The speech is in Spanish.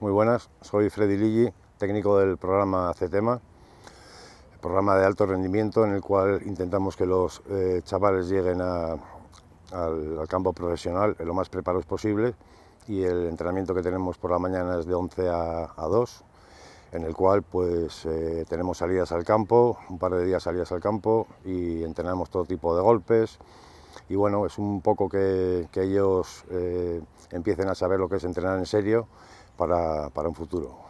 Muy buenas, soy Freddy Ligi, técnico del programa CETEMA, programa de alto rendimiento en el cual intentamos que los eh, chavales lleguen al, campo profesional lo más preparados posible y el entrenamiento que tenemos por la mañana es de 11 a, 2, en el cual pues eh, tenemos salidas al campo, un par de días salidas al campo y entrenamos todo tipo de golpes, y bueno, es un poco que, ellos eh, empiecen a saber lo que es entrenar en serio para, para un futuro.